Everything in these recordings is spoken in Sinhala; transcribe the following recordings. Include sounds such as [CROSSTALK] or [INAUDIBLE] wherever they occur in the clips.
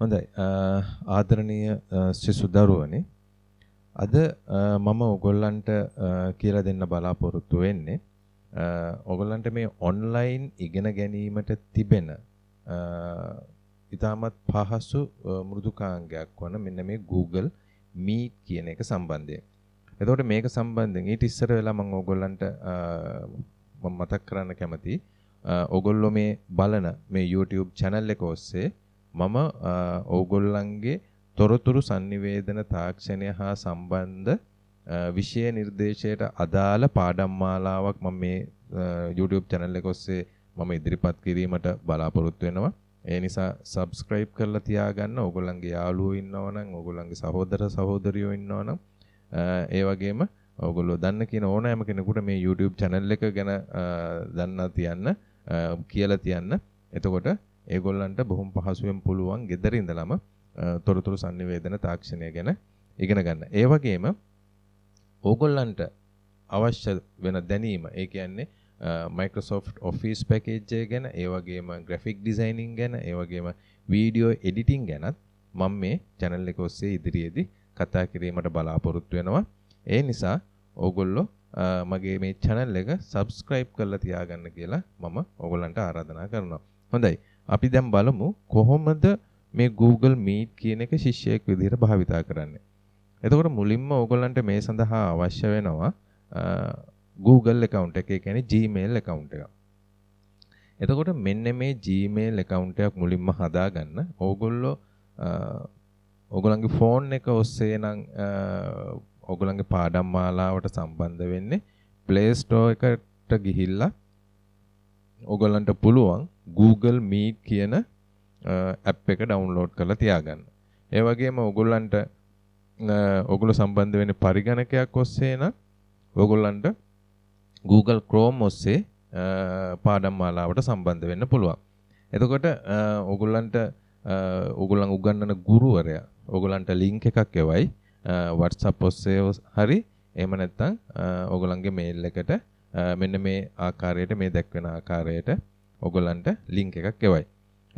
හොඳයි ආදරණීය සිසුදරුවනේ අද මම ඔයගොල්ලන්ට කියලා දෙන්න බලාපොරොත්තු වෙන්නේ ඔයගොල්ලන්ට මේ ඔන්ලයින් ඉගෙන ගැනීමට තිබෙන ඉතාමත් පහසු මෘදුකාංගයක් වන මෙන්න මේ Google Meet කියන එක සම්බන්ධයෙන්. එතකොට මේක සම්බන්ධයෙන් ඊට ඉස්සර වෙලා මම ඕගොල්ලන්ට මම මතක් කරන්න කැමතියි. ඕගොල්ලෝ මේ බලන මේ YouTube channel එක ඔස්සේ මම ඕගොල්ලන්ගේ තොරතුරු sannivedana තාක්ෂණය හා සම්බන්ධ විෂය නිර්දේශයට අදාළ පාඩම් මාලාවක් මම මේ YouTube channel එක ඔස්සේ මම ඉදිරිපත් කිරීමට බලාපොරොත්තු වෙනවා. ඒ නිසා subscribe කරලා තියාගන්න. ඕගොල්ලන්ගේ යාළුවෝ ඉන්නවනම්, ඕගොල්ලන්ගේ සහෝදර සහෝදරියෝ ඉන්නවනම්, ඒ වගේම ඕගොල්ලෝ දන්න කියන ඕනෑම කෙනෙකුට මේ YouTube channel එක ගැන දන්නා තියන්න, කියලා තියන්න. එතකොට ඒගොල්ලන්ට බොහොම පහසුවෙන් පුළුවන් gedara ඉඳලම තොරතුරු sannivedana තාක්ෂණය ගැන ඉගෙන ගන්න. ඒ වගේම ඕගොල්ලන්ට අවශ්‍ය වෙන දැනීම ඒ කියන්නේ Microsoft Office package එක ගැන ඒ වගේම graphic designing ගැන ඒ වගේම video editing ගැනත් මම මේ channel එක ඔස්සේ ඉදිරියේදී කතා කිරීමට බලාපොරොත්තු වෙනවා. ඒ නිසා ඕගොල්ලෝ මගේ මේ channel එක subscribe කරලා තියාගන්න කියලා මම ඕගොල්ලන්ට ආරාධනා කරනවා. හොඳයි. අපි දැන් බලමු කොහොමද මේ Google Meet කියන එක ශිෂ්‍යයෙක් විදිහට භාවිතා කරන්නේ. එතකොට මුලින්ම ඕගොල්ලන්ට මේ සඳහා අවශ්‍ය වෙනවා Google account එක, ඒ කියන්නේ Gmail account එක. එතකොට මෙන්න මේ Gmail account එකක් මුලින්ම හදාගන්න. ඕගොල්ලෝ ඕගොල්ලන්ගේ ෆෝන් එක ඔස්සේ නම් ඕගොල්ලන්ගේ පාඩම් මාලාවට සම්බන්ධ වෙන්නේ Play Store එකට ගිහිල්ලා ඕගොල්ලන්ට පුළුවන් Google Meet කියන ඇප් එක ඩවුන්ලෝඩ් කරලා තියාගන්න. ඒ වගේම ඔයගොල්ලන්ට ඔයගොල්ලෝ සම්බන්ධ වෙන්නේ පරිගණකයක් ඔස්සේ නම් ඔයගොල්ලන්ට Google Chrome ඔස්සේ පාඩම් මාලාවට සම්බන්ධ වෙන්න පුළුවන්. එතකොට ඔයගොල්ලන්ට ඔයගොල්ලන් උගන්වන ගුරුවරයා ඔයගොල්ලන්ට ලින්ක් එකක් එවයි WhatsApp ඔස්සේ හරි එහෙම නැත්නම් ඔයගොල්ලන්ගේ මේල් එකට මෙන්න මේ ආකාරයට මේ දැක්වෙන ආකාරයට ඔගොල්ලන්ට ලින්ක් එකක් එවයි.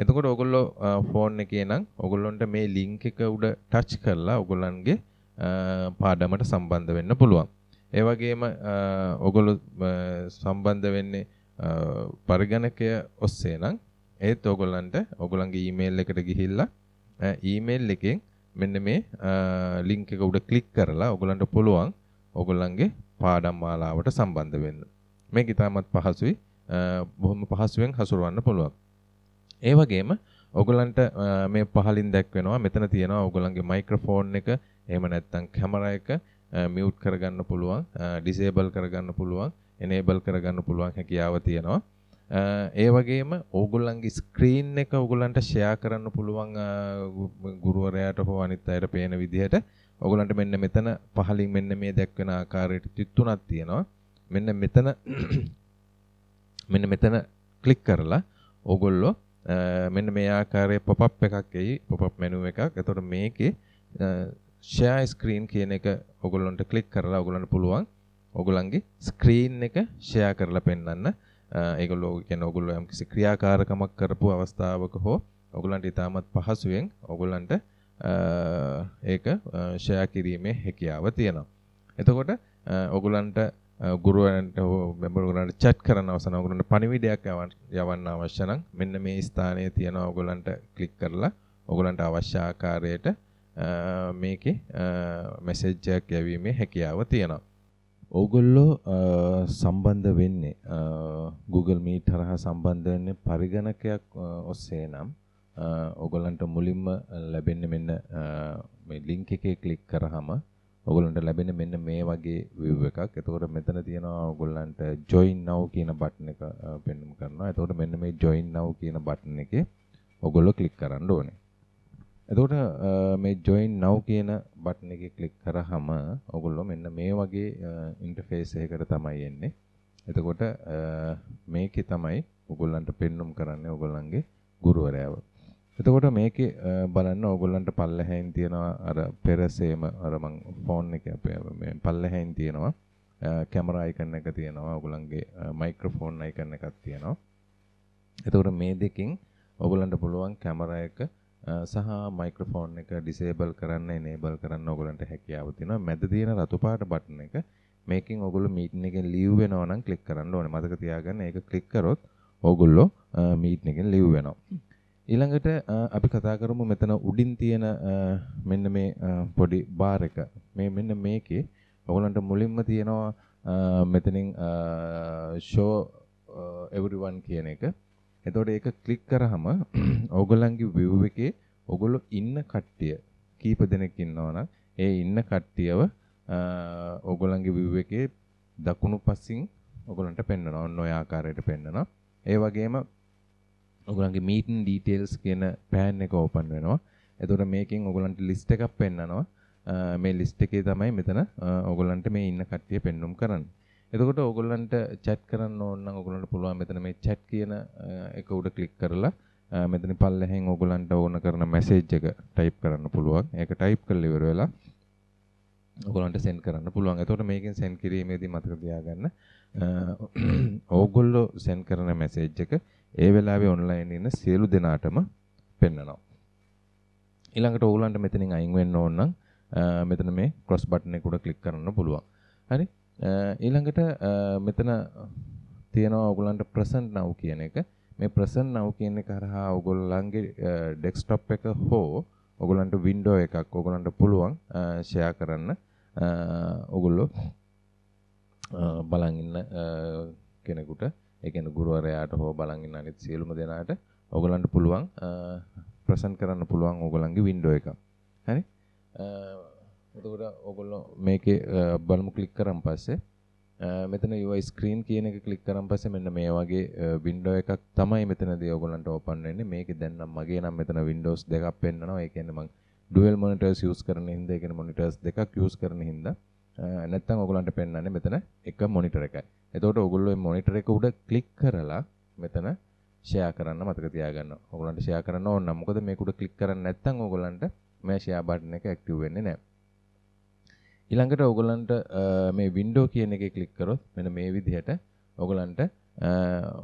එතකොට ඔගොල්ලෝ ෆෝන් එකේ නම් ඔගොල්ලොන්ට මේ ලින්ක් එක උඩ ටච් කරලා ඔගොල්ලන්ගේ පාඩමට සම්බන්ධ වෙන්න පුළුවන්. ඒ වගේම ඔගොල්ලෝ සම්බන්ධ වෙන්නේ පරිගණකය ඔස්සේ නම් ඒත් ඔගොල්ලන්ට ඔගොල්ලන්ගේ ඊමේල් එකට ගිහිල්ලා ඊමේල් එකෙන් මෙන්න මේ ලින්ක් එක උඩ ක්ලික් කරලා ඔගොල්ලන්ට පුළුවන් ඔගොල්ලන්ගේ පාඩම් මාලාවට සම්බන්ධ වෙන්න. මේක ඉතාමත් පහසුයි. බොහොම පහසුවෙන් හසුරවන්න පුළුවන්. ඒ වගේම ඔයගලන්ට මේ පහලින් දැක්වෙනවා මෙතන තියෙනවා ඔයගලන්ගේ මයික්‍රොෆෝන් එක එහෙම නැත්නම් කැමරා එක මියුට් කරගන්න පුළුවන්, ඩිසේබල් කරගන්න පුළුවන්, එනේබල් කරගන්න පුළුවන් හැකියාව තියෙනවා. ඒ වගේම ඕගොල්ලන්ගේ ස්ක්‍රීන් එක ඕගොල්ලන්ට ෂෙයා කරන්න පුළුවන් ගුරුවරයාට හෝ අනිත් අයට පේන විදිහට ඕගොල්ලන්ට මෙන්න මෙතන පහලින් මෙන්න මේ දැක්වෙන ආකාරයට තිත්තුණක් තියෙනවා. මෙන්න මෙතන මෙන්න මෙතන ක්ලික් කරලා ඔගොල්ලෝ මෙන්න මේ ආකාරයේ පොප්අප් එකක් එයි පොප්අප් මෙනු එකක්. එතකොට මේකේ ෂෙයා ස්ක්‍රීන් කියන එක ඔගොල්ලන්ට ක්ලික් කරලා ඔගොල්ලන්ට පුළුවන් ඔගොල්ලන්ගේ ස්ක්‍රීන් එක ෂෙයා කරලා පෙන්වන්න. ඒගොල්ලෝ කියන්නේ ඔගොල්ලෝ යම්කිසි ක්‍රියාකාරකමක් කරපු අවස්ථාවක හෝ ඔගොල්ලන්ට ඉතාමත් පහසුවෙන් ඔගොල්ලන්ට ඒක ෂෙයා කිරීමේ හැකියාව තියෙනවා. එතකොට ඔගොල්ලන්ට ගුරුවරන්ට හෝ මෙම්බර්ගලන්ට chat කරන්න අවසන ඕගොල්ලන්ට පණිවිඩයක් යවන්න අවශ්‍ය නම් මෙන්න මේ ස්ථානයේ තියෙන ඕගොල්ලන්ට ක්ලික් කරලා ඕගොල්ලන්ට අවශ්‍ය ආකාරයට මේකේ මැසේජ් එකක් යැවීමේ හැකියාව තියෙනවා. ඕගොල්ලෝ සම්බන්ධ වෙන්නේ Google Meet හරහා සම්බන්ධ වෙන්නේ පරිගණකයක් ඔස්සේ නම් ඕගොල්ලන්ට මුලින්ම ලැබෙන්නේ මෙන්න මේ link එකේ ක්ලික් කරාම ඔගොල්ලන්ට ලැබෙන මෙන්න මේ වගේ view එකක්. එතකොට මෙතන තියෙනවා ඔගොල්ලන්ට join now කියන බටන් එක පෙන්වමු කරනවා. එතකොට මෙන්න මේ join now කියන බටන් එකේ ඔගොල්ලෝ ක්ලික් කරන්න ඕනේ. එතකොට මේ join now කියන බටන් එකේ ක්ලික් කරාම ඔගොල්ලෝ මෙන්න මේ වගේ ඉන්ටර්ෆේස් එකකට තමයි එන්නේ. එතකොට මේකේ තමයි ඔගොල්ලන්ට පෙන්වමු කරන්නේ ඔගොල්ලන්ගේ ගුරුවරයාව. එතකොට මේකේ බලන්න ඕගොල්ලන්ට පල්ලැහැයින් තියෙනවා අර පෙරසේම අර මං ෆෝන් එකේ අපේ මේ පල්ලැහැයින් තියෙනවා කැමරා අයිකන් එක තියෙනවා ඔයගොල්ලන්ගේ මයික්‍රොෆෝන් අයිකන් එකක් තියෙනවා එතකොට මේ දෙකෙන් ඔයගොල්ලන්ට පුළුවන් කැමරා එක සහ මයික්‍රොෆෝන් එක ඩිසේබල් කරන්න එනේබල් කරන්න ඔයගොල්ලන්ට හැකියාව තියෙනවා මැද තියෙන රතු පාට බටන් එක මේකෙන් ඔයගොල්ලෝ මීටින් එකෙන් ලීව් වෙනවා නම් ක්ලික් කරන්න ඕනේ මතක තියාගන්න ඒක ක්ලික් කරොත් ඔයගොල්ලෝ මීටින් එකෙන් ලීව් වෙනවා ඊළඟට අපි කතා කරමු මෙතන උඩින් තියෙන මෙන්න මේ පොඩි බාර් එක. මේ මෙන්න මේකේ ඔයගලන්ට මුලින්ම තියෙනවා මෙතනින් show everyone කියන එක. එතකොට ඒක ක්ලික් කරාම [CLEARS THROAT] ඔයගලන්ගේ view එකේ ඔයගොල්ලෝ ඉන්න කට්ටිය කීප දෙනෙක් ඉන්නවනම් ඒ ඉන්න කට්ටියව ඔයගලන්ගේ view එකේ දකුණු පසින් ඔයගලන්ට පෙන්වනවා. ඔන්න ඔය ආකාරයට පෙන්වනවා. ඒ වගේම ඔයගොල්ලන්ගේ මීටින් ඩීටේල්ස් කියන පෑන් එක ඕපන් වෙනවා. එතකොට මේකෙන් ඔයගොල්ලන්ට ලිස්ට් එකක් පෙන්නනවා. මේ ලිස්ට් එකේ තමයි මෙතන ඔයගොල්ලන්ට මේ ඉන්න කට්ටිය පෙන්눔 කරන්නේ. එතකොට ඔයගොල්ලන්ට chat කරන්න ඕන නම් ඔයගොල්ලන්ට පුළුවන් මෙතන මේ chat කියන එක උඩ ක්ලික් කරලා මෙතන පල්ලෙහෙන් ඔයගොල්ලන්ට ඕන කරන මැසේජ් එක ටයිප් කරන්න පුළුවන්. ඒක ටයිප් කරලා ඉවර වෙලා ඔගොලන්ට සෙන් කරන්න පුළුවන් එතකොට මේකෙන් සෙන් කිරීමේදී මතක තියාගන්න ඕගොල්ලෝ සෙන් කරන මැසේජ් එක ඒ වෙලාවේ ඔන්ලයින් ඉන්න සියලු දෙනාටම පෙන්වනවා. ඊළඟට ඕගලන්ට මෙතනින් අයින් වෙන්න ඕන නම් මෙතන මේ ක්‍රොස් බටන් එක උඩ ක්ලික් කරන්න පුළුවන්. හරි? ඊළඟට මෙතන තියෙනවා ඕගලන්ට present now කියන එක. මේ present now කියන එක හරහා ඕගොල්ලන්ගේ desktop එක හෝ ඕගොල්ලන්ට window එකක් ඕගොල්ලන්ට පුළුවන් share කරන්න ඕගොල්ලෝ බලන් ඉන්න කෙනෙකුට ඒ කියන්නේ ගුරුවරයාට හෝ බලන් ඉන්න අනිත් සියලුම දෙනාට ඕගලන්ට පුළුවන් ප්‍රසන්ට් කරන්න පුළුවන් ඕගලන්ගේ වින්ඩෝ එක. හරි? එතකොට ඕගොල්ලෝ මේකේ බලමු ක්ලික් කරන් පස්සේ මෙතන UI screen කියන එක ක්ලික් කරන් පස්සේ මෙන්න මේ වගේ වින්ඩෝ එකක් තමයි මෙතනදී ඕගොල්ලන්ට ඕපන් වෙන්නේ. මේකේ දැන් නම් මගේ නම් මෙතන Windows දෙකක් පෙන්නනවා. ඒ කියන්නේ මම dual monitors use කරන හින්දා, ඒ කියන්නේ monitors දෙකක් use කරන හින්දා නැත්තම් ඔයගලන්ට පෙන්වන්නේ මෙතන එක මොනිටර් එකයි. එතකොට ඔයගොල්ලෝ මේ මොනිටර් එක උඩ ක්ලික් කරලා මෙතන ෂෙයා කරන්න මතක තියාගන්න. ඔයගලන්ට ෂෙයා කරන්න ඕන නම් මොකද මේක උඩ ක්ලික් කරන්නේ නැත්තම් ඔයගලන්ට මේ ෂෙයා බටන් එක ඇක්ටිව් වෙන්නේ නැහැ. ඊළඟට ඔයගලන්ට මේ වින්ඩෝ කියන එකේ ක්ලික් කරොත් මෙන්න මේ විදිහට ඔයගලන්ට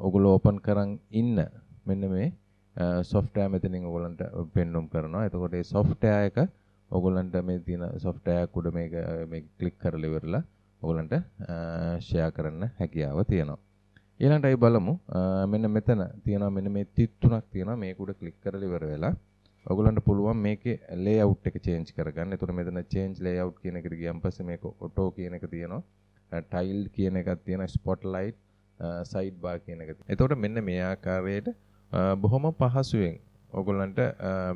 ඔගොල්ලෝ ඕපන් කරන් ඉන්න මෙන්න මේ සොෆ්ට්වෙයාර් මෙතනින් ඔයගලන්ට පෙන්වුම් කරනවා. එතකොට මේ සොෆ්ට්වෙයාර් එක ඔයගොල්ලන්ට මේ තියෙන software එක උඩ මේක මේ ක්ලික් කරලා ඉවරලා ඔයගොල්ලන්ට ෂෙයා කරන්න හැකියාව තියෙනවා. ඊළඟට අපි බලමු මෙන්න මෙතන තියෙනවා මෙන්න මේ 33ක් තියෙනවා මේක උඩ ක්ලික් කරලා ඉවර වෙලා ඔයගොල්ලන්ට පුළුවන් මේකේ layout එක change කරගන්න. ඒතකොට මෙතන change layout කියන එකට ගියන් පස්සේ මේක auto කියන එක තියෙනවා. tile කියන එකක් තියෙනවා spotlight side bar කියන එක. එතකොට මෙන්න මේ ආකාරයට බොහොම පහසුවෙන් ඕගොල්ලන්ට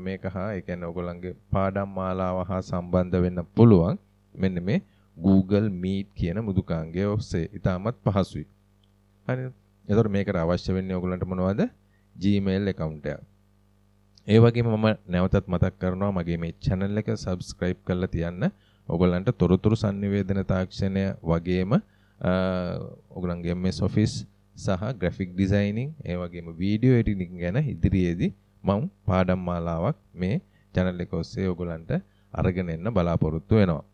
මේක හා ඒ කියන්නේ ඕගොල්ලන්ගේ පාඩම් මාලාව හා සම්බන්ධ වෙන්න පුළුවන් මෙන්න මේ Google Meet කියන මුදුකාංගය ඔස්සේ ඉතාමත් පහසුයි. හරිද? එතකොට මේකට අවශ්‍ය වෙන්නේ ඕගොල්ලන්ට මොනවද? Gmail account එක. ඒ වගේම මම නැවතත් මතක් කරනවා මගේ මේ channel එක subscribe කරලා තියන්න. ඔගොල්ලන්ට තොරතුරු sannivedana තාක්ෂණය වගේම ඔගලන්ගේ MS Office සහ graphic designing ඒ වගේම video editing ගැන ඉදිරියේදී මම පාඩම් මාලාවක් මේ channel එක ඔස්සේ ඔයගොල්ලන්ට අරගෙන එන්න බලාපොරොත්තු වෙනවා.